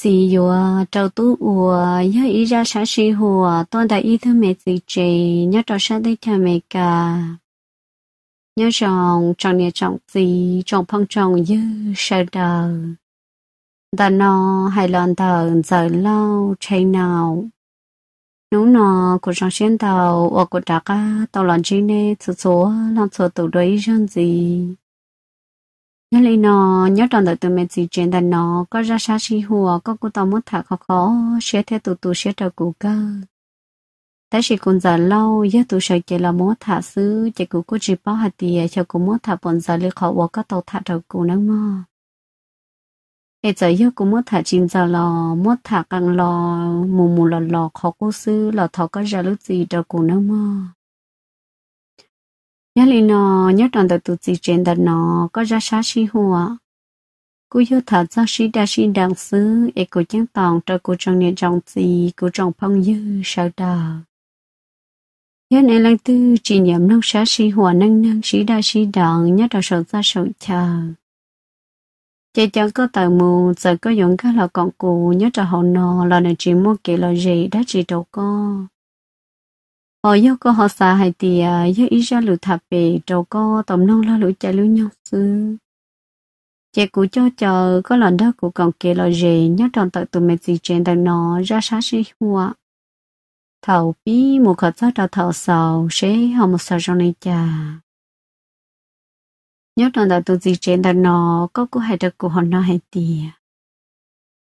chỉ yo ờ, trâu tu ua yo ý ra sa si hua tôn đại ý thứ mẹ gì chị nhớ trâu sa đây cha mẹ cả nhớ chồng chồng nhà chồng gì chồng phong chồng như sợ đời đàn nó hay lần tờ giờ lâu chạy nào nếu nó của chồng xuyên tàu ở của trạc tàu lần chi nè số số làm số tụ đối dân gì nhớ lấy nó nhớ tròn đợi từ mình gì chuyện đàn nó có ra sao chi hùa có cô tao muốn thả khó khó sẽ theo tụ tụ sẽ trở cụ cơ tại chỉ còn giờ lâu giờ tụ sợ chỉ là muốn thả xứ chỉ cụ cô chỉ bảo hạt tiền cho cô muốn thả bọn giờ lấy khó hoặc có tàu thả trở cụ nữa mà bây giờ giờ cô muốn thả chín giờ lò muốn thả càng lò mù mù lò lò khó cô sư lò thọ có ra lúc gì trở cụ nữa mà Ờ, nhớ lì nó nhớ tròn tờ tụt gì trên đặt nó có ra sát xí hùa cô yêu thật ra xí đa xí đàng xứ ế cô chẳng tòng cho cô trong niệm trong gì cô trong phong dư sao đờ nhớ này lần tư chỉ nhầm nông sát xí hùa nâng nâng xí đa xí đàng nhớ tròn sợ ra sợ chờ chị chẳng có tờ mù giờ có dùng cái là còn cụ nhớ tròn hậu nò lò này chỉ mua kỹ lò gì đã chỉ đồ con họ yêu à, có họ xa hay thì yêu ý cho lũ thập về trâu có tổng nông lo lũ chạy lũ nhóc sư chị cụ cho chờ có lần đó cụ còn kể lo gì nhóc tròn tội tụi mẹ gì trên đằng nó ra sát sĩ hoa thầu bí một khẩu sát đầu thầu sầu sẽ họ một sầu trong này chà nhóc tròn tội tụi gì trên đằng nó có cụ hay được cụ họ nó hay tìa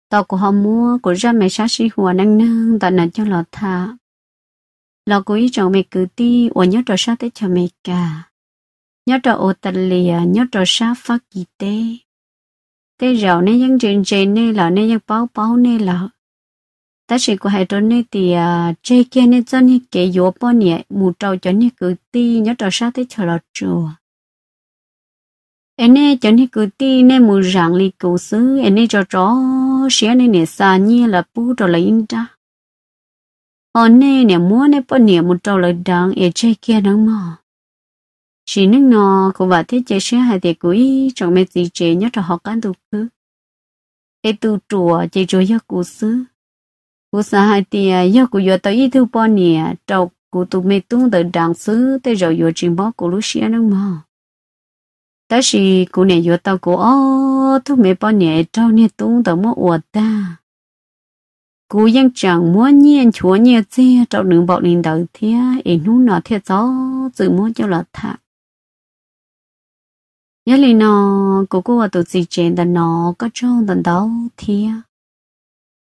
tàu của họ mua của ra mẹ sát sĩ hoa năng năng tại nợ cho lọ thà cho cử ti, nhớ nhớ nhớ trò trò trò cả, kỳ tế, tế những những là là, ta chỉ có hai trò này thì à chơi kia này cho nên cái yếu bao nhiêu mù trâu cho nên cứ ti nhớ trò sát tới cho lọt chùa anh ấy cho nên cử ti nên mù rằng li cử xứ anh ấy cho chó xía nên nè xa nhi là bu rồi là in ra họ ờ, nè nè mua nè bớt nè một trâu lợi đắng ở chơi kia nắng mò chỉ nước nọ cũng và thế chơi xe hai tiệc cuối trong mấy gì chơi nhất là học ăn đồ cứ Ai tu chùa chơi chùa giấc cụ xứ cụ xã hai tiệc giấc à, cụ giờ tới ít thứ bao nè trâu cụ tụ mấy tung tới đàng xứ tới rồi vừa trình bó cụ lúc xe nắng mò ta chỉ cụ nè giờ tao cụ ô thu mấy bao nè trâu nè tung tới mua uột ta cú yên chẳng muốn nhiên chúa nhiên chi trong đường bộ đình đầu thế ý nu nó thiệt gió tự muốn cho là thả nhớ lý nó cô cô tụi chỉ chuyện đàn nó có trong đàn đầu thế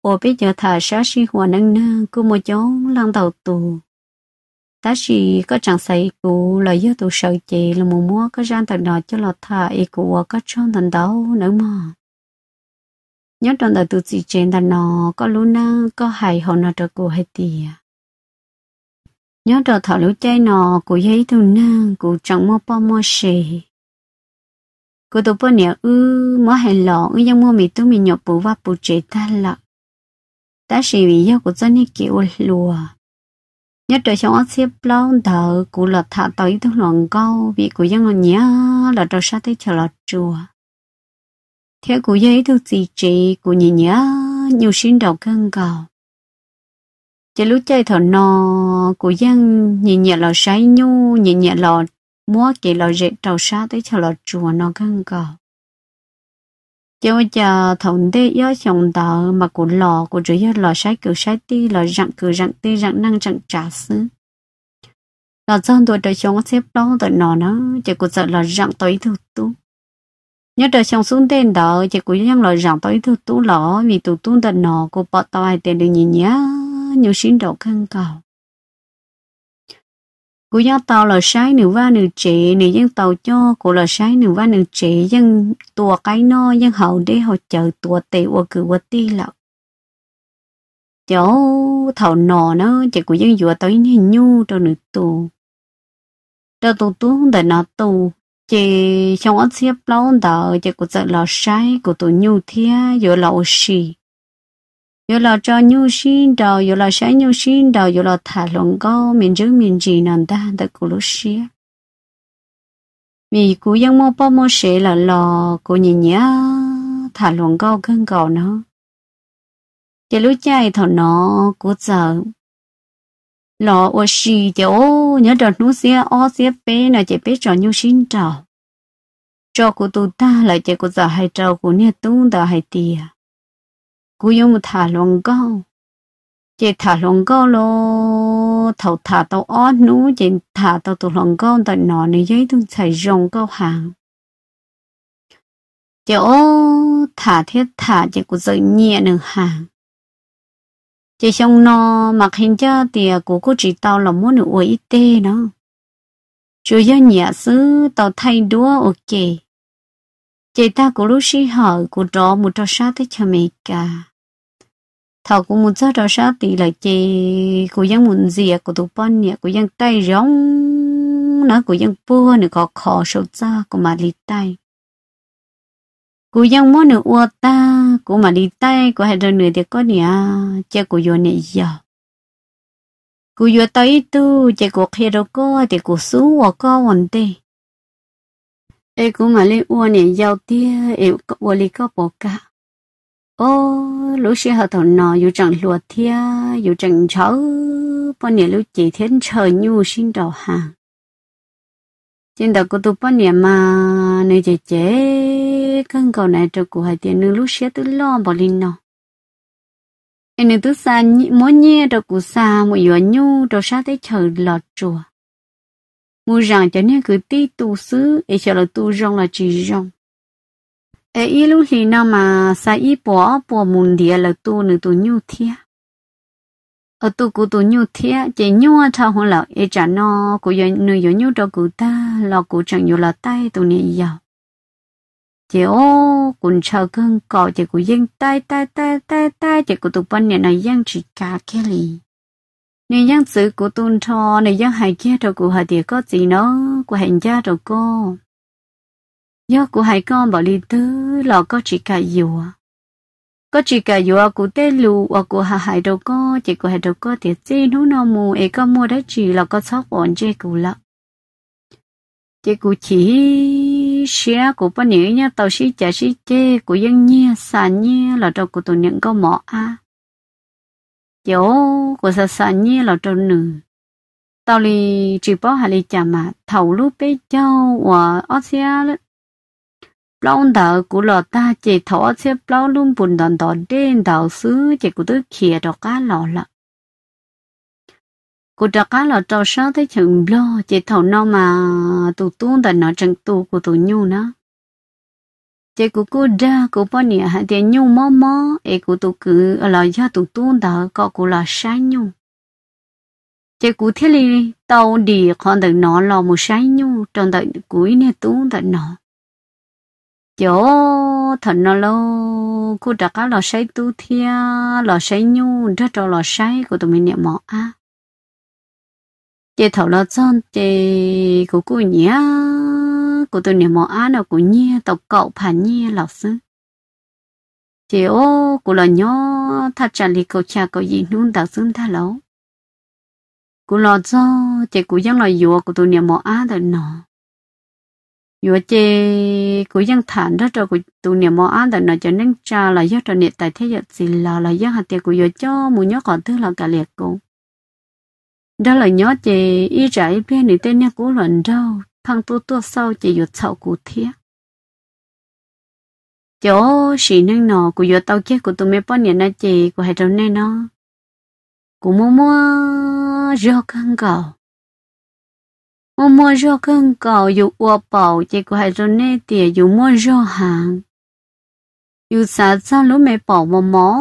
ô bây giờ thả sát si hòa năng nơ cô một chỗ lăng đầu tù ta chỉ có chẳng say cú là do tổ sợ chị là một mua có gian thật nọ cho là thả ý cú có trong đàn đầu nữa mà nhớ trong đời tụi chị trên đàn nó có lú na có hài họ nó trở cổ hay tì à nhớ trở thọ lú chay nó của giấy thu na của chẳng mua bao mua xề của tụi bao nhiêu ư mua hay lọ ư giang mua mì tu mì nhọ bù va bù chế ta lạ ta xì vì do của dân kiểu lùa nhớ trở trong ớt xếp lâu thợ của lọt thả tới thu lòng câu vì của dân nhớ là trở sa tới chờ lọt chùa khi cụ dây thu gì chị cụ nhỉ nhá nhiều xin đầu cân cầu chỉ lúc chơi thọ nò cụ dân nhỉ nhẹ lò sái nhu nhỉ nhẹ lò múa kì lò rễ trầu xa tới cho lò chùa nó cân cầu cho chờ giờ thằng đế yếu chồng tờ mà cụ lò cụ chủ yếu lò sái cửa sái ti lò rặng cửa rặng ti rặng năng rặng trả xứ lò dân tôi đời chồng xếp đó tụi nò nó chỉ cụ sợ lò rặng tối thực tu nhớ đời xong xuống tên đó chỉ cũng nhắm lời rằng tôi thứ tú lỏ vì tụ tú tên nọ của bọn tôi tiền được nhìn nhá nhiều xin độ khăn cầu cô giáo tàu là sai nửa va nửa trẻ nửa dân tàu cho của là sai nửa va nửa trẻ dân tua cái no dân hậu để họ chờ tua tệ của cử của ti lợ chỗ thầu nọ nó chỉ của dân dùa tới nhìn nhu cho nữ tù cho tù tú không thể nọ tù chị trong ăn xếp lâu đợi chị cũng sợ lò sai của tụi nhu thia rồi là ô xì rồi là cho nhu xin đầu rồi là sai nhu xin đầu rồi là thả lỏng câu mình giữ mình gì nằm ta đã của lúc xia vì cú dân mô bó mô sẽ là lò của nhìn nhá thả lỏng câu cơn cầu nó chị lúc chạy thọ nó của giờ nó ở xì thì ô nhớ đợt nú xe ô xe pê là chạy pê trò nhu xin trò cho cô tu ta lại chạy cô giờ hai trò cô nhớ tung đã hai tia. cô yêu một thả lòng câu chạy thả lòng câu lo thầu thả tàu ó nú chạy thả tàu tụ lòng câu tại nọ này giấy tung chạy rồng câu hàng chỉ ô thả thiết thả chạy cô giờ nhẹ nửa hàng chị xong nó mặc hình cho thì cô cô chỉ tao là muốn được ít tê nó chủ yếu nhà xứ tao thay đúa ok chị ta cũng lúc xí hở cô đó một trò sát thế cho mẹ cả thảo cũng muốn cho trò sát thì là chị cô dân muốn gì à? cô tụ bọn nhà cô dân tay rong nó cô dân bua nữa có khó sâu xa cô mà lì tay cô yang muốn nửa uo ta cú mà đi tay cô hay rồi nửa thì có nè chơi cô vô nè giờ cô vô tới tu chơi cô khi đâu có thì cô xuống hoặc có ổn đi ê cú mà lấy uo nè giàu tia ê uo lấy có bỏ cả ô lũ xe hợp thằng nào dù chẳng lùa thia dù chẳng chó bao nè lũ chỉ thiên chờ nhu sinh đầu hàng trên đầu cô tu bao nè mà nơi chế chế cân cầu này cho cụ hai tiền nữ lúc xé tư lo bỏ linh nó em nữ tư xa mỗi nhẹ cho cụ xa mỗi giờ nhu cho xa thế chờ lọt chùa mua rằng cho nên cứ tí tu xứ để cho là tu rong là chỉ rong e ý lúc thì nó mà xa y bỏ bỏ mùn địa là tu nữ tu nhu thiệt ở tu cụ tu nhu thia chỉ nhu à thao hôn lão e chả nó cụ yo nữ yo nhu cho cụ ta lo cụ chẳng yo là tay tu nè yêu chị ô cũng chờ cưng cò chị cũng dân tay tay tay tay tay chị cũng tụi bên nhà này dân chỉ cả cái lì nên dân sự của tuôn cho nên dân hai kia rồi của hai tiệt có gì nó của hành gia rồi cô do của hai con bảo đi tứ lò có chỉ cả dùa có chỉ cả dùa của tê lù hoặc của hà hải đâu có chị của hai đâu có tiệt chi nó nó mù ấy có mua đấy chỉ là có sóc bọn chê cụ lắm chị cụ chỉ xe của bọn nhỉ nha tàu xí chả xí chê của dân nhia xà nhia là trâu của tụi những câu mỏ a chỗ của xà xà nhia là trâu nữ tàu lì chỉ bảo hà lì chả mà thầu lúc bé châu và ở xe lâu đầu của lọ ta chỉ thọ xe lâu luôn buồn đòn đòn đen đầu xứ chỉ của tứ kia đó cá lọ lắm cô trả cá là trò sao thấy chừng lo chị thầu nó mà tụ tu tại nó chẳng tu của tụ nhu nó chị của cô ra cô bao nhiêu hạn tiền nhu mò mò ấy của tụ cứ là do tụ tuôn đó có cô là sáng nhu chị cô thế li tàu đi còn được nó là một sáng nhu trong đợi cuối này tu tại nó chỗ thật nó lâu cô trả cá là sáng tu thia là sáng nhu rất là sáng của tụi mình niệm mọ á à chế thầu lo chọn chế của cô nhỉ của tôi niệm mò ăn nó của nhỉ tộc cậu phản nhỉ lão sư chế ô của là nhó thật chẳng lì cậu cha cậu gì nuông đạo xương ta lâu của lo cho chế của dân là dùa của tôi niệm mò ăn rồi nó dùa chế của dân thản đó cho của tôi niệm mò ăn rồi nó cho nên cha là do cho niệm tại thế giới gì là là do hạt tiền của dùa cho muốn nhớ còn thứ là cả liệt cũng đó là nhỏ chị y trái bên này tên nhà cũ luận đâu thằng tu tu sau chị dụ sau cụ thiết chỗ xì nâng nọ của dụ tao chết của tụi mẹ bao nhiêu chị của hai trâu nên nó của mua mua rau căng cầu mua mua rau căng cầu dụ ua bảo chị của hai trâu nên tiền dụ mua rau hàng dụ xả sao lúa mẹ bảo mà mỏ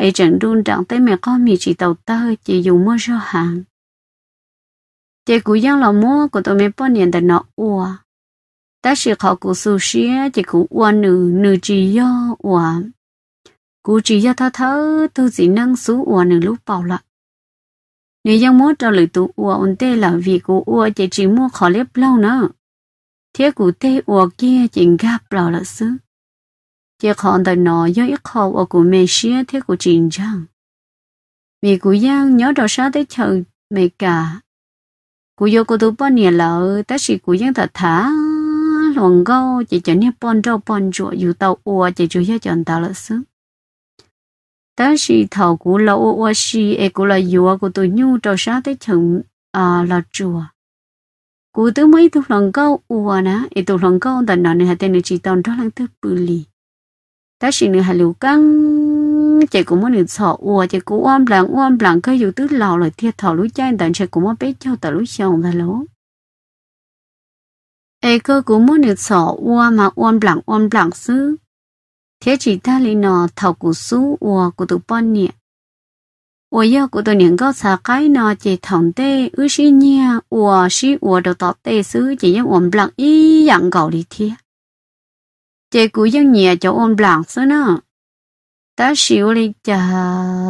ấy chẳng đun đặng tới mẹ con mì chỉ tàu ta hơi chỉ dùng mua cho hàng chị cú giang là mua của tôi mẹ bao nhiêu đã nọ ua ta chỉ khó cú sushi chị cú ua nữ nữ chỉ do ua cú chỉ do thơ thơ tôi chỉ nâng số ua nữ lúc bảo lại nếu giang mua trả lời tụ ua ổn tê là vì cú ua chị chỉ mua khó lép lâu nữa thế cú tê ua kia chị gặp bảo là xứ chỉ còn đời nó do ít khâu ở của mẹ xia thế của trình trang mẹ của giang nhớ đầu sáng tới chờ mẹ cả của do cô tôi bao nhiêu lợ ta sĩ của giang thật thả luồng câu chỉ cho nên bon rau bon chuột dù tàu ua chỉ cho yếu chọn tàu lợn sớm ta sĩ thầu của lợ ua sĩ e của là dùa của tôi nhu đầu sáng tới chờ à là chùa cú tứ mấy tụ lòng câu ua ná e tụ lòng câu tận nó này hạt tên chỉ tòn đó lăng tứ bự lì ta chỉ nửa hà lưu căng chạy cũng muốn nửa sọ ua chạy cũng ôm lặng ôm lặng cái dù tứ lò rồi thiệt thọ lũ chay tận chạy cũng muốn biết châu tận lũ chồng là lỗ ai cơ cũng muốn nửa sọ ua mà ôm lặng ôm lặng xứ thế chỉ ta lấy nọ thọ của xú ua của tụ bọn nhẹ ua yêu của tụ niệm có xả cái nọ chạy thòng tê ư xí nhia ua xứ ua đầu tọt tê xứ chỉ những ôm lặng ý dạng gạo đi thiệt chị cú dân nhà cho ôn bảng xứ nữa ta xíu đi chả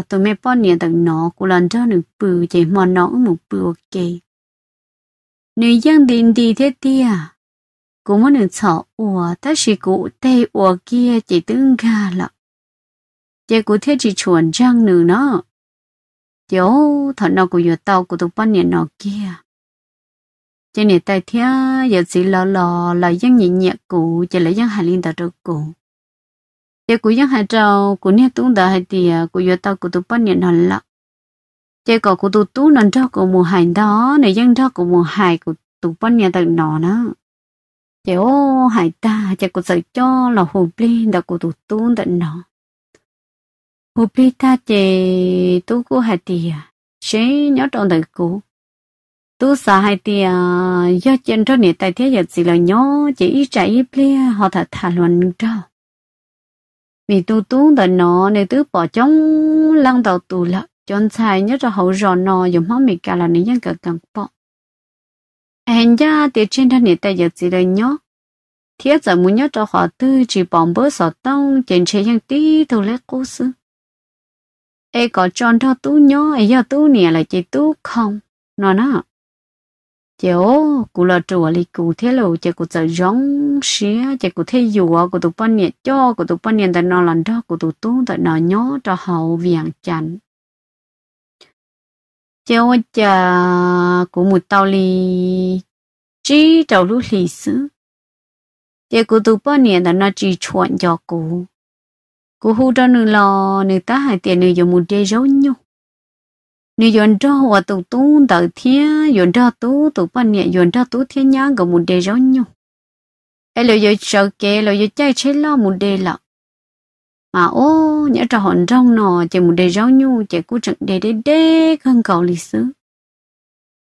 tôi mẹ bọn nhà tận nó của lần cho nữa, bự chị mòn nó một bự kì nữ dân đình đi thế tia à. cũng muốn được sợ ủa ta xí cú tê ủa kia chị tương ga lợ chị cú thế chị chuẩn trang nữa nó chỗ thằng nó của giờ tao của tôi bọn nhà nó kia cho nên tại thế giờ chỉ lo lo là dân nhị nhẹ cũ chỉ là dân hà linh đã được cũ chỉ cũ dân hà trâu cũ nè tung đã hay thì cũ giờ tao cũ tu bắt nhận hòn lọ chỉ có cũ tu tu nón cho cũ mùa hải đó này dân cho cũ mùa hải cũ tu bắt nhận tận nọ nữa giờ ô hải ta chỉ cũ sợ cho là hồ bê đã cũ tu tu tận nọ hồ bê ta chỉ tu cũ hải thì sẽ nhớ trong đời cũ tu sa hai thì do chân cho nè tại thế giờ chỉ là nhỏ chỉ ít chạy ít lê họ thật thả luận cho vì tu tu đợt nó nên tứ bỏ chống lăng đầu tù lợ chọn xài nhớ cho hậu rò nò dùng máu mì cả là nè nhân cả cần bỏ hèn ra thì trên thân nè tại giờ chỉ là nhỏ thiết giờ muốn nhớ cho họ tư chỉ bỏ bớt sọt tông chèn chế nhân tí thu lẽ cố sư ai có chọn cho tu nhỏ ai giờ tu nè là chỉ tu không nó nó chiều cụ là chùa ali cụ thế lộ chỉ cụ giờ giống xía chỉ cụ thế dù cụ tụ ban nhiệt cho cụ tụ ban nhiệt tại nó lần đó cụ tụ tu tại nó nhớ cho hậu viện chăn chiều chờ cụ một tàu li chỉ tàu lúc lì xứ chỉ cụ tụ ban nhiệt tại nó chỉ chuẩn cho cụ cụ hú cho nữ lo nữ ta hai tiền nữ dùng một dây rấu nhau nếu yon cho hoa tụ tu đợi thiên yon cho tu tụ bao nhiêu yon cho tu thiên nhá gặp một đề giống nhau ấy là yon sợ kệ lo yon chạy chết lo một đề lọ mà ô nhớ cho hòn rong nọ chỉ một đề giống nhau chỉ cố trận đề đế đế khăn cầu lịch sử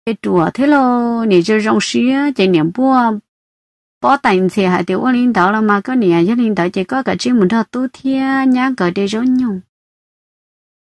cái chùa thế lo nếu cho rong xía chỉ niệm bua bỏ tiền thì hạt tiểu linh đạo là mà có nhà gia linh đạo chỉ có cả chuyện một thao tu thiên nhá gặp đề giống nhau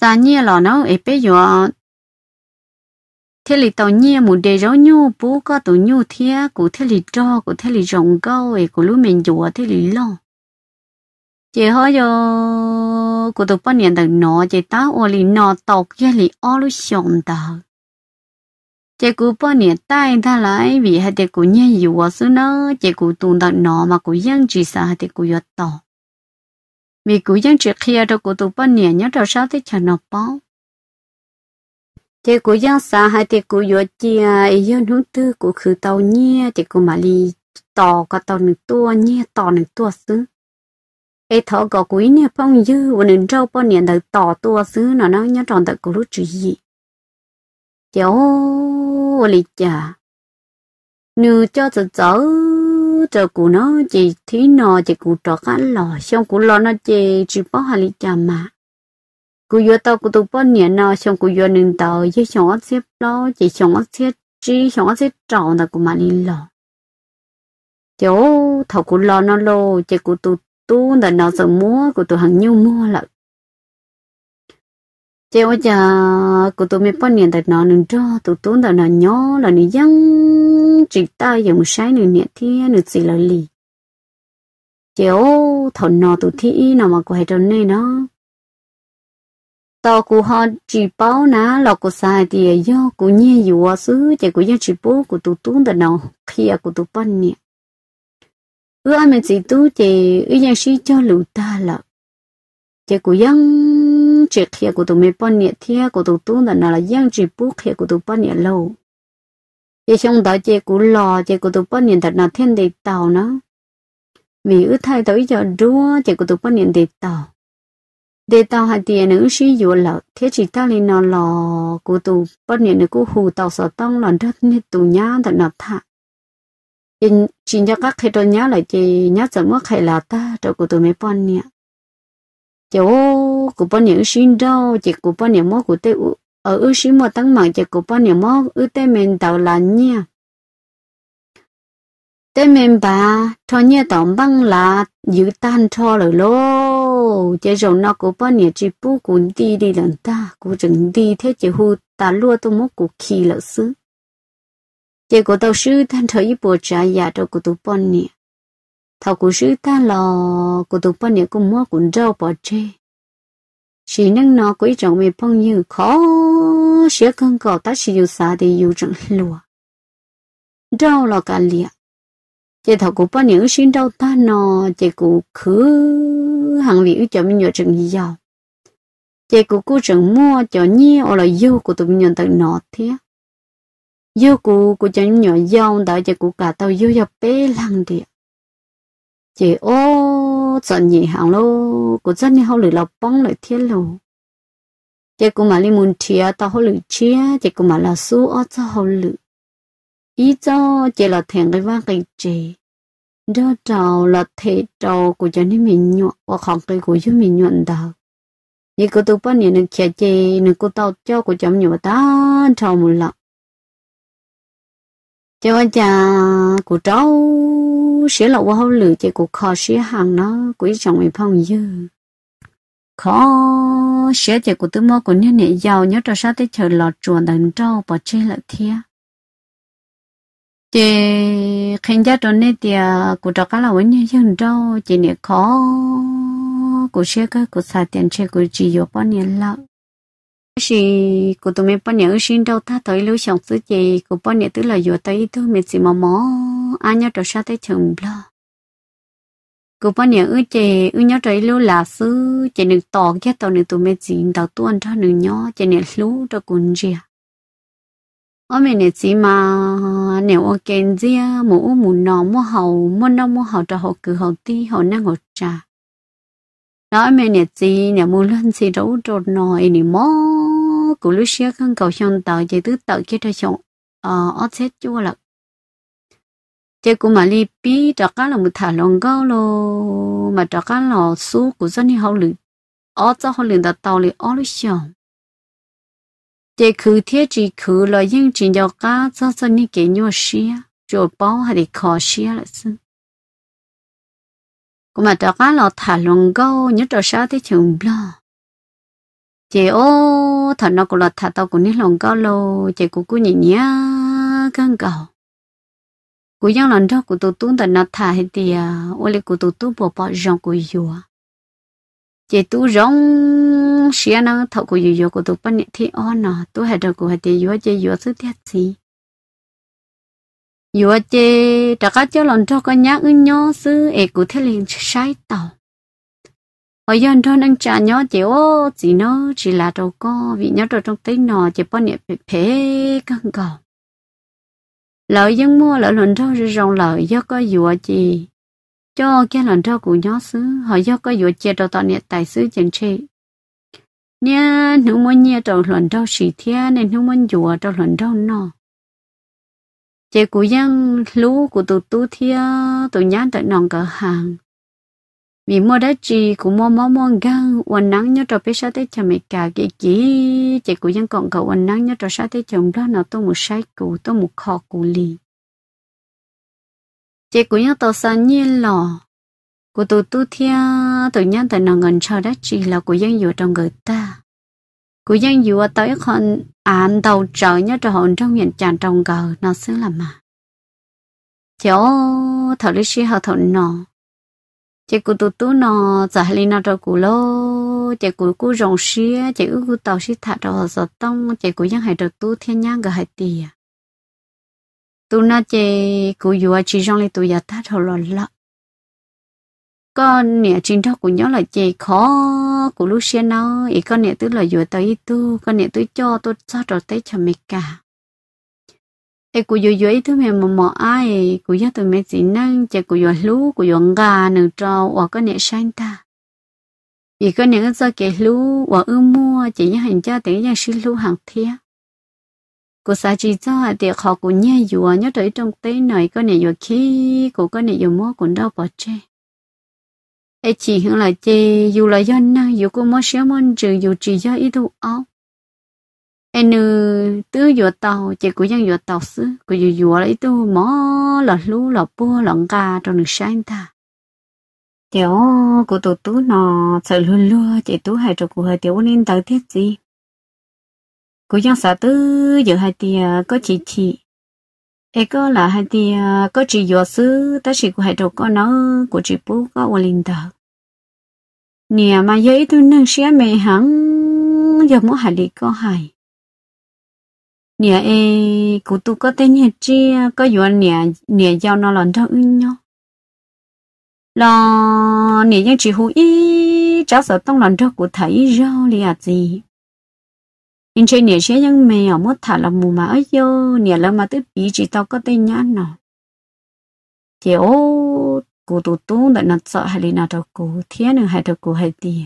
sa nhia lò nó, ế e bế dọ thế lì tàu nhia mù đề rau nhu bố có tàu nhu thế của thế lì trò của thế lì rộng câu ế của lũ mình dọ thế lì lo chị hỏi yo của tụi bọn nhận được nọ chị ta ô lì nọ tàu kia lì ô lũ xong tàu chị cụ bọn nhận tay ta lại vì hai chị cụ nhia dọ xứ nó chị cụ tụng được nọ mà cụ dân chỉ sa hai chị cụ yết tàu vì cú dân chỉ khi đâu cụ tụ bao nhiêu nhớ đâu sao thế chẳng nó bao chỉ cú dân xã hai thì cú yo chi ấy dân hướng tư cú khử tàu nhia chỉ cú mà đi tò có tàu nửa tua nhia tò nửa tua xứ ai thọ có cú nhia phong dư và nửa trâu bao nhiêu đầu tò tua xứ nó nó nhớ tròn tại cú lúc chữ gì cháu lịch chả nửa cho tự cháu cứ cho cụ nó chỉ thí nọ chỉ cụ trọ cá lò xong cụ lo nó chỉ chỉ bỏ hà lý chà mà cụ vô tao cụ tụ bỏ nhẹ nọ xong cụ vô nâng tàu chứ xong ở xếp lo chỉ xong ở xếp chỉ xong ở xếp trọn là cụ mà đi lò chỗ thầu cụ lo nó lô chỉ cụ tụ tu là nó sợ mua cụ tụ hàng nhiêu mua là chị ơi giờ cô tôi mới bao nhiêu đợt nó nương cho tôi tụi đợt nó nhỏ là nương dân chỉ ta dùng sai nương nhẹ thì nương gì là lì chị thằng nó tôi thì nó mà quay hay nên này nó tao cô họ chỉ bảo ná là cô sai thì do cô nhẹ dùa xứ chị cô dân chỉ bố cô tụi tụi đợt nó khi à cô tụi bao nhiêu anh mình chỉ tụi chị ưa dân sĩ cho lũ ta là chị cô dân chỉ khía của tụi mình bao nhiêu thia của tụi tu là nào là giang chỉ bút khía của tụi bao nhiêu lâu vậy xong đó chỉ của lò chỉ của tụi bao nhiêu thật là thiên địa tàu nó vì ước thay tới giờ đua chỉ của tụi bao nhiêu địa tàu địa tàu hay tiền nữ sĩ dụ lợ thế chỉ ta lên nó lò của tụi bao nhiêu nữ của hù tàu sợ tông là rất như tụi nhá thật là thà chỉ cho các khi tôi nhớ là chị nhớ sợ mất hay là ta cho của tụi mấy bao nhiêu chỗ của bọn những sinh đâu chỉ của bọn những mốt của tê ở ư sinh mà tăng mạng chỉ của bọn những mốt ư tê mình tàu là nha tê mình bà cho nhé tổng băng là giữ tan cho rồi lô chỉ rồi nó của bọn những chỉ bú của đi đi lần ta của chừng đi thế chỉ hù ta lua tôi mốt của khi lỡ xứ chỉ của tàu sư tan thời ít bộ trả giá cho của tụi bọn những thảo cũng sư ta lò của tục bọn nhớ cũng mua cũng rau bỏ chê chỉ nâng nó quý trọng mẹ phong như khó sẽ cân cầu ta chỉ dù xa thì dù chẳng lùa rau lò cả liệt chị thảo cũng bọn nhớ sinh rau ta nó chị cũng khứ hàng vị cho mình nhớ chẳng gì giàu chị cũng cố chẳng mua cho nhi ở là yêu của tụi mình nhận tận nó thế yêu của của chẳng nhỏ giàu đã chị cũng cả tàu yêu nhập bé lăng địa chị ô giận nhị hàng lô của dân đi hậu lử lọc bóng lại thiên lô chị cũng mà li muốn chia ta hậu lử chia chị cũng mà là su ở cho hậu lử ý cho chị là thèn cái vang cái chị đó trầu là thể trầu của cho nên mình nhuận và khoảng cái của cho mình nhuận đầu như cô tôi bao nhiêu được chia chị nên cô tao cho của chấm nhiều ta trầu một lọ cho anh cha của cháu sẽ là qua hậu lửa cho của khó sẽ hàng nó quý trọng chồng mình phong dư khó sẽ cho của tư mơ của nhân hệ giàu nhớ cho sao tới chờ lọt chuồn đằng trâu bỏ chê lại thia chị khen gia trốn nè thì của cháu cá là vẫn như dân trâu chị nè khó của sẽ cái của xài tiền chơi của chị vô bao nhiêu lợn 是古多没半年，新州他头一路上自己古半年都来有得一头没子毛毛，俺要找啥得成不了。古半年而且俺要找一路老师，这你大些到你都没子，到多按照你鸟，这你路着滚着。我们那子嘛，你我跟着木乌木脑木好木脑木好着好个好滴好那好渣。nói mẹ nè gì nè mua lên gì đấu trộn nồi nè mò 我古鲁西看搞上岛，也都岛给着上，哦，我猜住了。这古玛丽比这干了木塔龙高喽，嘛这干了苏古真的好绿，我早好领到岛里我了上。这苦天只苦了，因只要干早早你给我些，就包还得靠些了是。古玛这干了塔龙高，你这啥的穷不啦？这哦。thật nó cũng là thật tao cũng nên lòng cao lô chạy cũng cứ nhìn nhá căng cầu cú giang lần đó của tôi tuân thật nó thà hết thì à, ô lê của tôi tún bỏ bỏ rong cú dừa chạy tú rong xia nó thầu cú dừa của tôi bắt nhẹ thì ô nó tôi hết rồi của hết thì dừa chạy dừa thứ thiết gì dừa chạy trả cá cho lần đó có nhá ưng nhó sư ê cú thế liền sai tàu ở dân thôn ăn trà nhó chỉ ô chỉ nó chỉ là đồ co vì nhó đồ trong tay nọ chỉ bao nhiêu bị phê căng cò lợi dân mua lợi lần thâu rồi rồng lợi do có dùa gì cho cái lần thâu của nhó xứ họ do có dùa chè đồ tọa nhiệt tài xứ chẳng chị nha nếu muốn nhia đồ lần thâu xì thia nên nếu muốn dùa đồ lần thâu nọ chị của dân lú của tụ tu thia tụi nhát tại nòng cửa hàng vì mua đất chi cũng mua mua mua gan quần nắng nhớ trò biết sao tới chồng mẹ cả cái gì chị cũng vẫn còn cậu quần nắng nhớ trò sao tới chồng đó nó tôi một sai cụ tôi một kho cụ lì chị cũng nhớ tao sao như lò của tôi tu thia tôi nhớ tại nó ngần cho đất chi là của dân dụ trong người ta của dân dụ tới con án đầu trở nhớ trò hồn trong hiện trạng trong cờ nó xứng làm mà chỗ thảo lý sĩ họ thảo nọ chị cụ tụ tu nó giả lên nó cho cô lo chị cụ cô rong xía chị ư cụ tàu xí thả cho giọt tông chị cụ ยัง hải được tu thiên nhang gà hải tì à tụ nó chị cụ vừa chỉ rong lên tụ giả thả cho lọ lọ con nè chính thức của nhớ là chị khó của lúc xưa nó ý con nè tức là vừa tới tu con nè tôi cho tôi sao rồi tới cho mình cả e ku vừa vừa e thứ me mo ai cũng e ku ya chỉ năng zi nang che ku yo lu ku nương nga nang cho wa ko ne shan ta i ko ne zo ke lu wa u mo che ya han cha te ya shi lu hang thia cô sa chỉ cho à tiệc họ cũng nhẹ dùa nhớ tới trong tay này có nè dùa khí cô có nè dùa mó cũng đau bỏ chê ai chỉ hướng là chơi dù là do năng dù có mó xéo món trừ dù chỉ do ý thu áo em nữ tư dụ tàu chỉ của dân dụ tàu xứ của dụ dụ lấy tu mỏ lọt lú lọt bua lọt gà trong nước sáng ta tiểu của tụ tú nó sợ luôn luôn chỉ tú hai trò của hai tiểu nên tao thiết gì của dân sợ tư giờ hai tia có chỉ chỉ ấy có là hai tia có chỉ dụ xứ ta chỉ của hai trò có nó của chỉ bố có ổn định tao nè mà giấy tôi nâng xe mẹ hắn giờ muốn hại đi có hại nè e cụ tu có tên nhật chi có dụ nè nè giao nó lần thơ ưng nhau lo nè nhân chỉ hú ý cháu sợ tông lần thơ của thấy rau lìa gì nhưng chơi nè chế nhân mèo mất thả là mù mà ấy vô nè lâu mà tức bị chỉ tao có tên nhãn nọ chỉ ô cụ tu tu đợi nó sợ hay là nó đâu cụ thiên nữa hay đâu cụ hay tiền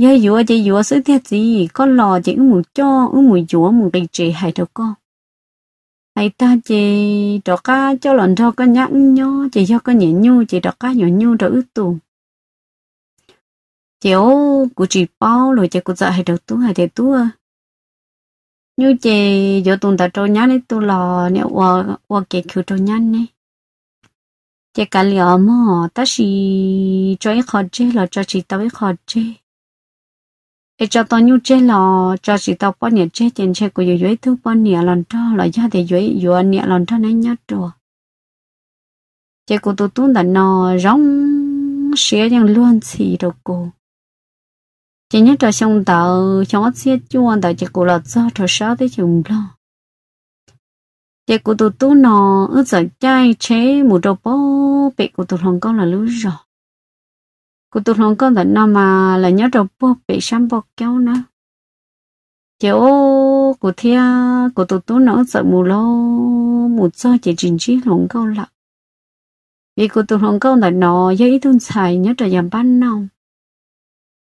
giờ dùa chỉ dùa sự thiệt gì có lò chỉ ứng mùi cho ứng mùi dùa mùi đình trị hay đâu có hay ta chỉ đó cá cho lần cho cá nhãn nhó chỉ cho cá nhẹ nhu chỉ đó cá nhỏ nhu đó ướt tù chỉ ô của chỉ bao rồi chỉ của dạ hay đầu tú hay để tú à như chỉ giờ tuần ta trâu nhá nên tu lò nếu qua qua kể cứu trâu nhá nè chị cả liệu mà ta chỉ cho ít khó chế là cho chị tao ít khó chế cái cho tao nhu chế là cho chị tao bao nhiêu chế tiền chế của dưới thứ bao nhiêu lần cho là gia thì dưới dưới nhiêu lần cho này nhát rồi chế của tôi tuấn đã nò rong xé nhưng luôn chỉ được cô chỉ nhớ cho xong tàu trong ớt xé chuông tàu chế của lọt do cho sao tới chúng lo chế của tôi tuấn nó ớt giờ chay chế một đầu bò bị của tôi không có là lú rồi cô tụt lòng con thật nó mà là nhớ rồi bố bị xăm bọc kéo nữa chéo của thia của tụt tú nó sợ mù lo mù cho chỉ trình trí lòng câu lạ vì cô tụt lòng con thật nó do ý tuân xài nhớ rồi giảm ban nông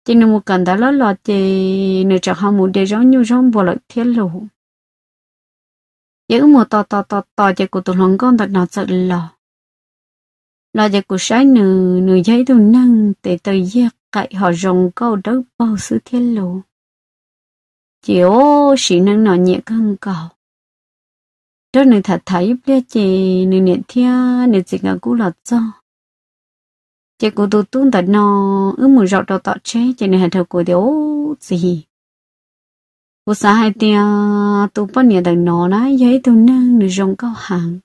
chỉ nên một cảnh đã lót lọt chỉ nửa chặt hao một để rong như rong bộ lợi thiết lộ giữ một tò tò tò tò chỉ của tụi lòng con thật nó sợ lọt là giờ của sai nữ nữ giấy đồ năng để tới giết cậy họ rồng câu đất bao sự thiên lộ chị ô sĩ năng nọ nhẹ căng cầu đó nữ thật thấy bia chị nữ nhẹ thia nữ chỉ ngã cũ lọt cho chị cô tu tu tật nọ ư mù rọt đầu tọt chế chị nữ hạt thầu của điếu gì cô xã hai tia tu bao nhiêu tật nọ nói giấy đồ năng nữ rồng câu hàng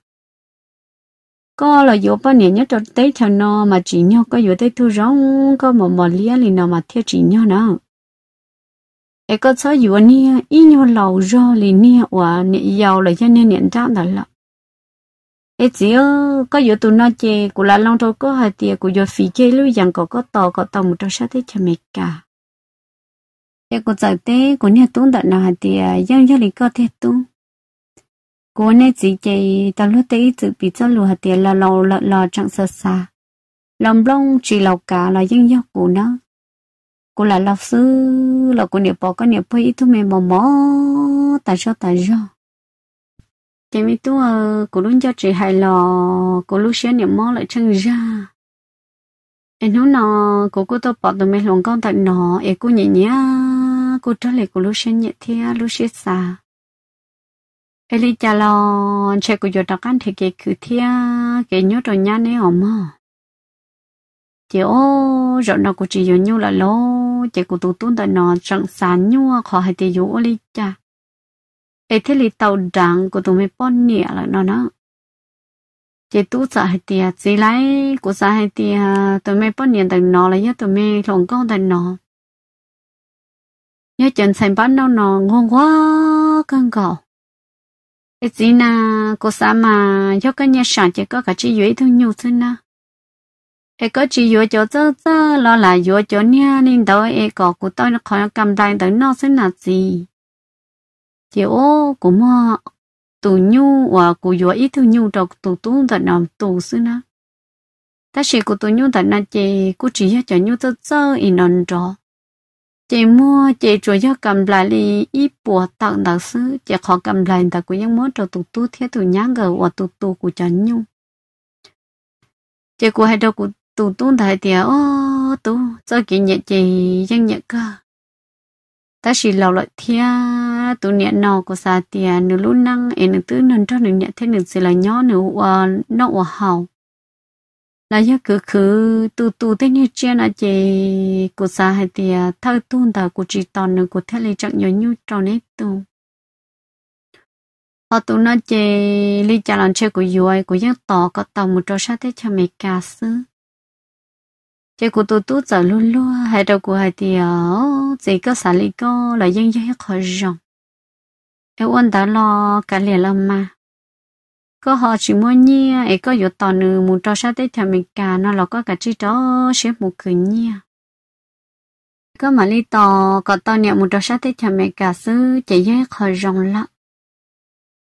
có là yếu bao nhiêu nhất cho tới cho nó mà chỉ nhau có yếu tới thu rong có một một lý lì nào mà theo chỉ nhau nó, ấy có sao yếu nia ít nhau lâu rồi lì nia và nia giàu là cho nên nhận ra đó là ấy chỉ có yếu tụi nó chê của là long thôi có hai tiền của yếu phí chơi lưu rằng có có tàu có tàu một trong sát thế cho mệt cả ấy có giải thế của nia tuấn đặt nào hai tiền giang giang lì có thể tuấn cô nè chỉ chạy tao lúc tới tự bị cho lù hạt tiền là lò lò lò chẳng sợ xa lòng lông chỉ lọc cả là dân dọc của nó cô là lão sư là cô niệm bỏ có niệm phơi ít thôi mềm mỏ mỏ tại sao tại sao chị mi tu à cô luôn cho chị hài lò cô lúc xưa niệm mỏ lại chân ra em nói nó cô cô tôi bỏ tụi mình lòng con tại nó em cô nhẹ nhẹ cô trả lời cô lúc xưa nhẹ thế lúc xưa xa hay là cha lo chạy của chúng ta căn thì cái cứ thia cái nhớ rồi nhá nè ông mà chị ô rồi nó cũng chỉ nhớ là lo chị cũng tu tụt tại nó chẳng sàn nhua khó hay thì yếu đi cha ấy e thế là tàu đảng của tụi mình bón nhẹ là nó nó chị tú sợ hay thì chị lấy của sợ hay thì tu mình bón nhẹ tại nó là nhớ tu mình lòng con tại nó nhớ chuyện xảy bán đâu nó ngon quá căng cầu cái gì na cô xã mà cho cái nhà sản chỉ có cả chỉ dưới thôi nhiều thôi na ai có chỉ dưới cho chỗ chỗ lo là dưới chỗ nha nên đó ai có cụ tôi nó khỏi cầm tay tới nó sẽ là gì chỉ ô cụ mò tù nhu và cụ dưới ít thôi nhiều đọc tù tu thật nằm tù xứ na ta chỉ cụ tù nhu thật là chỉ cụ chỉ cho nhu chỗ chỗ in non rồi chị mua chị chủ cho cầm lại đi ít bùa tặng đặc sư chị khó cầm lại đặc của những món trầu tụ tu thiết tụ nhá gờ và tụ tu của chân nhung chị của hai đầu của tụ tu đại tiệt ô tu do kỷ niệm chị dân nhận cơ ta chỉ lâu lại thia tụ niệm nọ của sa tiệt nửa lúc năng em nửa tứ nửa cho nửa nhận thế nửa sẽ là nhỏ nửa nọ hào là do cứ cứ từ tu thế như chia là chị của xã hay thì à, thâu tu đã của chị toàn nữa của thế này chẳng nhớ như tròn hết tu họ tu nó chị lý trả lòng chơi của vui của dân tỏ có tàu một trò sát thế cho mẹ cả xứ chị của tu tu giờ luôn luôn hay đâu của hay thì à, chỉ có xã lý có là dân dân hết khỏi rộng em ôn đã lo cả liền lắm mà có họ chỉ muốn nhi ấy có yếu tỏ nữ muốn cho sao tới theo mình cả nó là có cả chi đó sẽ một cười nhi có mà lý tò có tao niệm muốn trò sát tới chả mẹ cả sư chỉ dễ khỏi rong lắm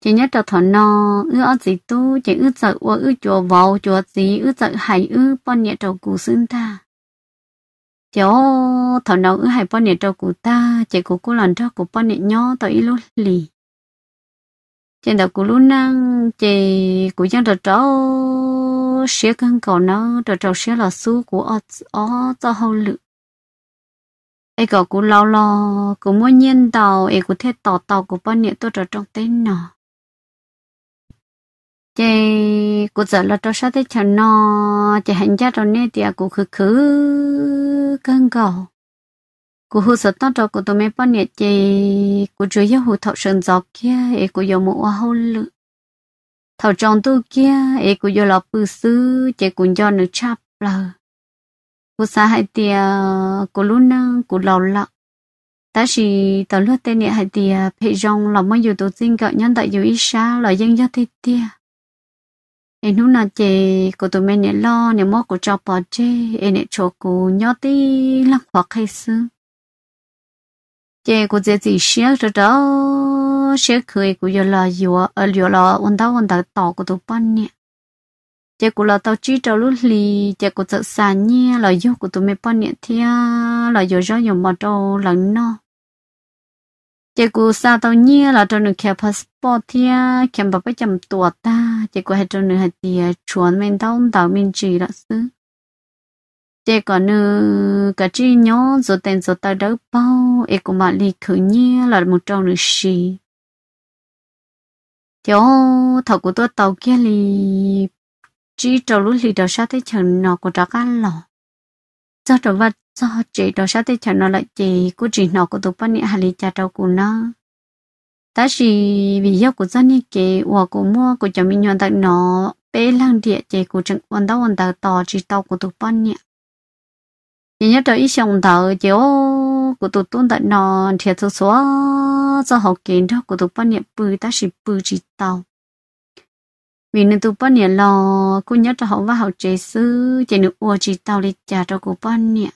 chỉ nhớ trò thọ no ư ở gì tu chỉ ư sợ ua ư chùa vào chùa gì ư sợ hải ư bọn nhẹ trò cụ xương ta chỉ ô thọ no ư hải bọn nhẹ trò cụ ta chỉ cụ cô lần trò cụ bọn nhẹ nhó tới ý lúc lì trên đầu của lúc năng chị của dân trò trò xía cân cầu nó trò trò xía là su của ở ở cho hậu lự ai cậu của lo lo của mỗi nhân tàu ai của thế tỏ tỏ của bao nhiêu tôi trò trong tên nọ chị của giờ là trò sao thế chờ nó chị hành gia trò nè thì của khứ khứ cân cầu cô hú sợ tao cho cô tụi mày bao nhiêu chị cô chơi yêu hú thọ sơn giọt kia ấy cô yêu mũ hậu lự thọ tròn tu kia ấy cô yêu lọ bự sư chị cũng cho nữ chắp là cô xa hai tia cô luôn năng cô lọ lọ ta chỉ tao lướt tên nhẹ hai tia phải dòng lòng mới yêu tổ tiên gọi nhân tại yêu ít xa là dân do thế tia em lúc nào chị cô tụi mình nhẹ lo nếu mốt của cho bỏ chê em nhẹ cho cô nhớ tí lắc hoặc hay xương chị cô dễ gì xé ra đó xé cười cô giờ là vừa ở vừa là ôn đau ôn đau tỏ của tụi bận nè chị cô là tao chỉ trâu lúc lì chị cô sợ xa nhé là vô của tụi mẹ bận nè thì là vừa rõ dùng mà đâu lần nó chị cô xa tao nhé là trâu nó kia passport thì kèm bà bà chăm tuột ta chị cô hay trâu nó hạt đi chuẩn mình tao ôn đau mình chỉ là xứ thế còn nữa ờ, cả chi nhó rồi tên rồi ta đỡ bao ấy cũng mà li khử nhé là một trong nữ sĩ thế thầu của tôi tàu kia lì chỉ trâu lúc lì đó sao thế chẳng nó có trả cá lò cho trâu vật do chị đó sao thế chẳng nó lại chị của chị nó của tôi bắt nhẹ hà lì cha trâu của nó ta chỉ vì do của dân như kể hoặc của mua của chồng mình nhận tại nó bé lăng địa chị của chẳng quan đau quan đau to chỉ tàu của tôi bắt nhẹ tụt tụt 人家这一想到就古都东的那铁子说，这好见着古都半年不，但是不知道。mình nên tu bán niệm lo cô nhớ cho họ và họ chế sư chỉ nên ua chỉ tao đi trả cho cô bán niệm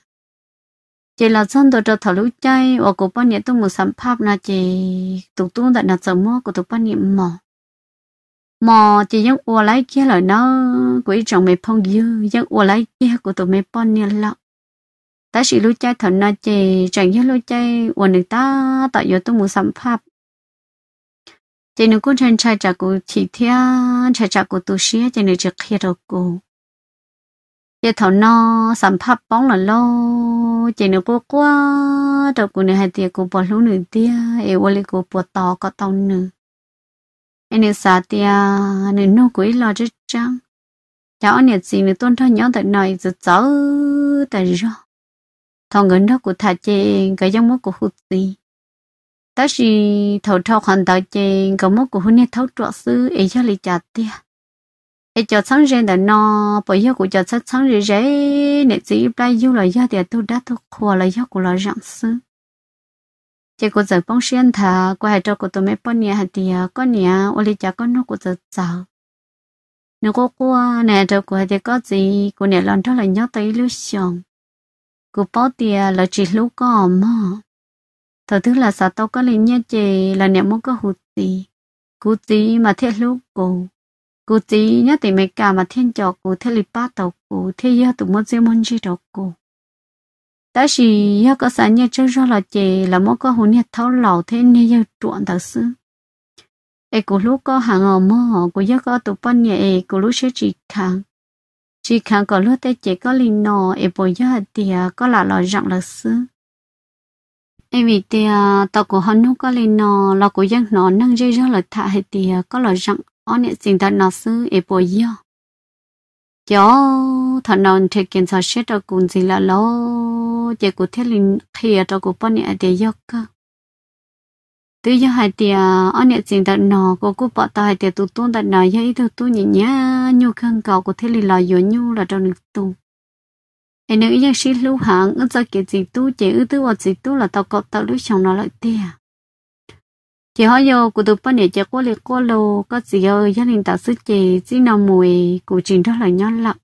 chỉ là dân tôi cho thảo lũ chay và cô bán niệm tôi muốn sắm pháp là chỉ tụt tu tại nào sớm mua của tụ bán niệm mò mò chỉ những ua lấy kia lời nó quỷ trọng mày phong dư những ua lấy kia của tụ mày bán niệm lọ ta chỉ lúc chơi thằng nó chơi chẳng như lúc chơi quần người ta tại giờ tôi muốn sắm pháp chỉ nếu cũng chân trai trả cụ chỉ thia trai trả cụ tu sĩ chỉ nếu chỉ khi đâu cụ chỉ thằng nó sắm pháp bóng là lo chỉ nếu cô quá đâu cụ này hai tia cụ bỏ lũ nửa tia em quên cụ bỏ to có tao nửa em nếu xả tia nửa nô quỷ lo chứ trăng cháu anh nhật gì nửa tôn theo nhau tại này giờ cháu tại rồi thằng người nó của thà chê cái giống mốt của hụt gì ta chỉ thầu thao hoàn tạo chê cái mốt của hụt này thấu trọ sư ấy cho lý chặt tia ấy cho sáng rèn là nó bởi giờ của cho sáng sáng rèn rèn nè chỉ bây giờ là do thì tôi đã tôi khoa là do của là rạng sư chỉ của giờ bông xuyên thà qua hai trâu của tôi mấy bông nhà hạt tia có nhà ô lý chặt con nó của giờ chào nếu có qua nè trâu của thì có gì của nè làm cho là nhớ tới lưu xong cú bỏ tiền là chỉ lúc có mà thật thứ là sao tao có lên nhớ chị là nếu muốn có hụt gì cú tí mà thế lúc cô cú tí nhớ thì mấy cả mà thiên cho cô thế lịch ba tàu cô thế giờ tụi muốn xem muốn gì đó cô ta chỉ nhớ có sáng nhớ chơi cho là chị là muốn có hụt nhớ thấu lẩu thế nên giờ trộn thật sự ai cô lúc có hàng ở mơ cô nhớ có tụi bên nhà cô lúc sẽ chỉ khang chỉ khẳng có lúc tết chỉ có linh nò e bồi gió hạt tìa có là lò rộng là sư e vì tìa tàu của họ nu có linh nò lò của dân nó nâng dây gió là thả hạt tìa có lò rộng ở nè xin thật nó sư e bồi gió chó thật nó thì kiến sao xét cho cùng gì là lâu chỉ của thiết linh khi cho của bọn nè tìa gió cơ tự do hai tia anh nhận xin đặt nó cô cô bỏ tay hai tia tụt tuôn đặt nó vậy thì tụt nhỉ nhá nhu khăn cầu của thế lì lò dỗ nhu là trong nước tu em nữ yên sĩ lưu hạng ước do kiểu gì tu chỉ ước tư hoặc gì tu là tao cọp tao lưới chồng nó lại tia à. chỉ hỏi yo của tụi bên để chỉ có liệt có lô có gì yo gia đình tạo sức chỉ chỉ nào mùi của trình rất là nhỏ lặng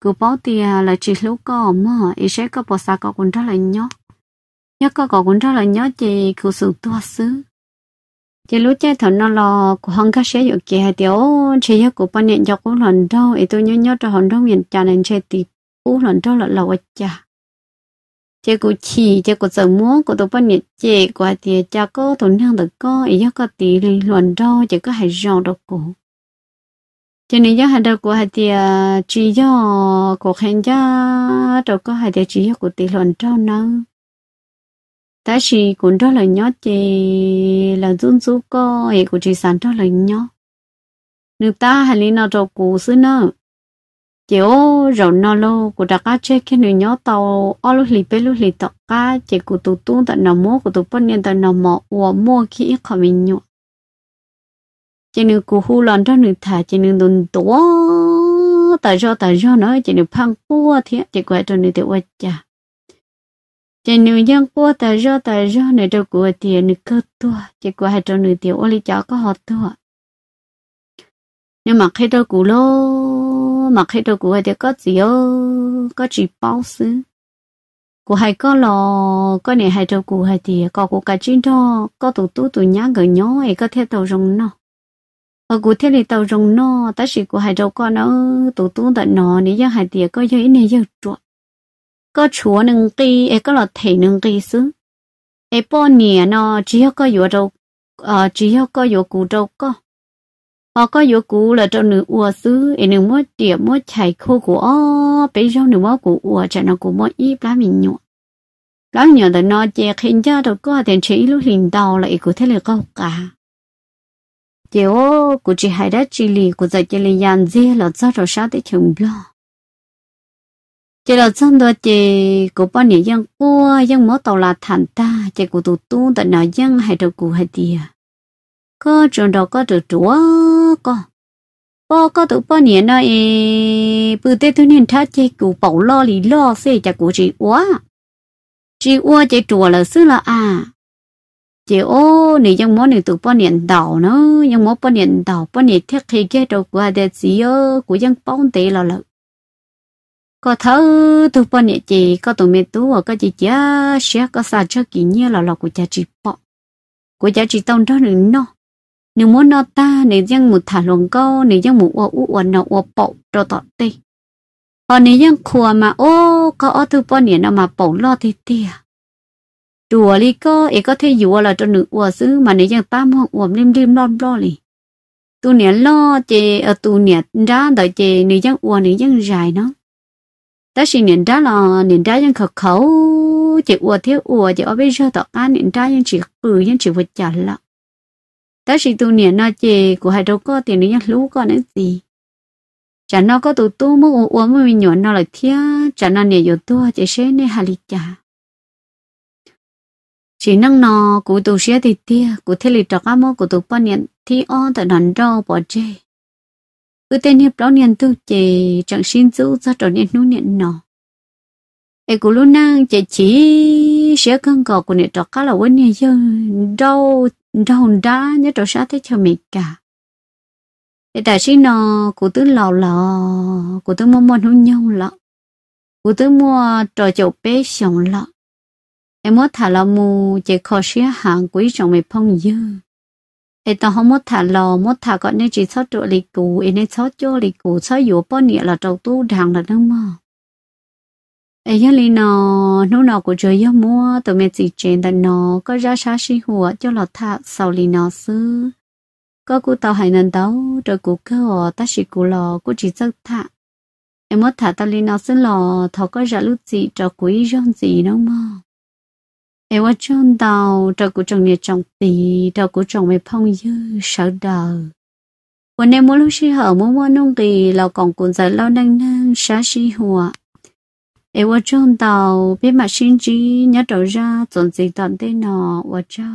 cứ báo tia là chỉ lưu có mà ý sẽ có bỏ xa có cũng rất là nhỏ nhớ có có cũng đó là nhỏ chỉ cứ sự tua xứ chỉ lúc chơi thằng nó lo của hông các sẽ dụng kia thì ô chỉ nhớ của bọn nhận dọc của lần đâu ý tôi nhớ nhớ cho hòn đông miền trà nên chơi tì u lần đâu là lâu chả chơi của chỉ chơi của sớm múa của tôi bọn nhận chơi qua thì cha có tổn thương được có ý nhớ có tì lần đâu chỉ có hai rong được cổ cho nên nhớ hai đầu của hai thì à, chỉ nhớ của khen nhớ đầu có hai thì chỉ nhớ của tỷ lần đâu nữa ta chỉ cũng đó là nhớ chị là dũng dũng co hệ của chị sản đó là nhớ nếu ta hành lý nào rồi cụ xứ nữa chị ô rồi nó lô của đặc cá chơi cái nữ nhớ tàu ô lúc lì bê lúc lì tàu cá chị của tụ tung tận nằm mua của tụ bận nhân tận nằm mọ ủa mua khi ít khỏi mình nhọ chị nữ cụ hư lòn đó nữ thả chị nữ đồn tố tại do tại do nói chị nữ phăng cua thì chị quay cho nữ tiểu quay chả chỉ nữ dân qua tờ rơ tờ rơ nữ đâu của tiền nữ cơ tua chỉ qua hai trâu nữ tiền ô lý chó có họ tua nhưng mà khi đâu cũ lô mà khi đâu cũ thì có gì ô có chỉ bao xứ của hai có lò có này hai trâu cũ hai thì có của cả chín đó có tụ tú tụ nhá gỡ nhó ấy có theo tàu rồng nó ở cụ thế này tàu rồng nó ta chỉ của hai trâu con nó tụ tú tận nó nếu giờ hai thì có giờ này giờ chuột có chúa nâng ti ấy có là thể nâng ti xứ ấy bao nhiêu nó chỉ có yếu đâu ờ chỉ có yếu cụ đâu có họ có yếu cụ là trong nửa ua xứ ấy nửa mỗi địa mỗi chạy khô của ó bây giờ nửa mỗi của ua chả nó của mỗi ít lá mình nhọ lá nhọ là nó chè khiến cho đâu có tiền chỉ lúc hình đầu lại của thế là có cả ô, của chỉ hai đã chỉ lì của dạy chị lì dàn dê là do rồi sao thế chừng lo chỉ là trong đó chỉ có bao nhiêu dân qua dân mỗi tàu là thành ta chỉ có tụ tu tận nào dân hay được cụ hay tiề có trường đó có được chúa có bao có tụ bao nhiêu nói bữa thế thôi nên thắt chỉ cụ bảo lo lì lo xe chỉ cụ chỉ quá chỉ quá chỉ chùa là xứ là à chỉ ô nị dân mỗi nị tụ bao nhiêu đạo nó dân mỗi bao nhiêu đạo bao nhiêu thiết khi cái đồ của đệ sĩ ơ của dân bóng tệ là lợi có thơ tu bao nhiêu chị có tụi mẹ tú ở có chị chả sẽ có sao cho kỹ như là lọc của cha chị bỏ của cha chị tông đó nữa nó nếu muốn nó ta nếu dân một thả luồng câu nếu dân một ô u ô nó ô bộ rồi tọt đi còn nếu dân khua mà ô có ô tu bao nhiêu nó mà bỏ lo thì tia à. đùa đi cô ấy có thể dùa là cho nữ ô xứ mà nếu dân ta mong ô lim lim lon lo lì tu nè lo chè ở ờ, tu nè ra đợi chè nếu dân ô nếu dân dài nó ta là niệm đó là niệm đó những khẩu khẩu chỉ ua thiếu ua chỉ ở bây giờ tao ăn niệm đó những chỉ ừ những chỉ vật chả lắm ta là tu niệm nó chỉ của hai đầu có tiền những lũ có nữa gì chả nó có tụ tu mua ua ua mình nhọn nó lại thiếu chả nó niệm yếu tu chỉ sẽ nên hà lịch chả chỉ năng nó của tụ sẽ thì tia của thế lịch trọc ám của tụ bao niệm thì on tại đàn rau bỏ chơi ư tên hiệp đó niên tư chỉ chẳng xin giữ ra trò nên nụ niệm nọ ai cũng luôn năng chỉ chỉ sẽ cân cò của niệm trò khá là quên niệm dân đau đau đá nhớ trò sát thế cho mình cả để đại sĩ nó cụ tứ lò lò cụ tứ mua mua hôn nhau lọ cụ tứ mua trò chậu bé sòng lọ em muốn thả lò mù chỉ khó xía hàng quý trọng mày phong dương เอตอนเขาหมดถ่าลอหมดถ่าก็เนี่ยจีชอบตัวลิกูเอเนี่ยชอบโจลิกูชอบอยู่ป้อนเนี่ยเราจะตู้ดังเราต้องมาเอ้ยลีนอนู่นอกูเจอยมัวตัวเมจิเจนแต่นอก็ราชาชิหัวเจ้าเราท่าสาวลีนอซื้อก็กูต่อหายนันเต้าเดกูก็ตัดสิกูรอกูจีจักท่าเอ็มดถ่าตะลีนอซื้อรอทอก็จะรู้จีจะกุยย้อนจีน้องมา em qua trong đầu trò của chồng nhà chồng tì trò của chồng mẹ phong dư sợ đời วันนี้มัวลูกชีเหอมัวมัวนุ่งกีเรากองกุนใจเรานั่งนั่งช้าชีหัวเอวจงเตาเป็นมาชินจีเนี่ยตัวจ้าจนจีตอนเต้นอว่าเจ้า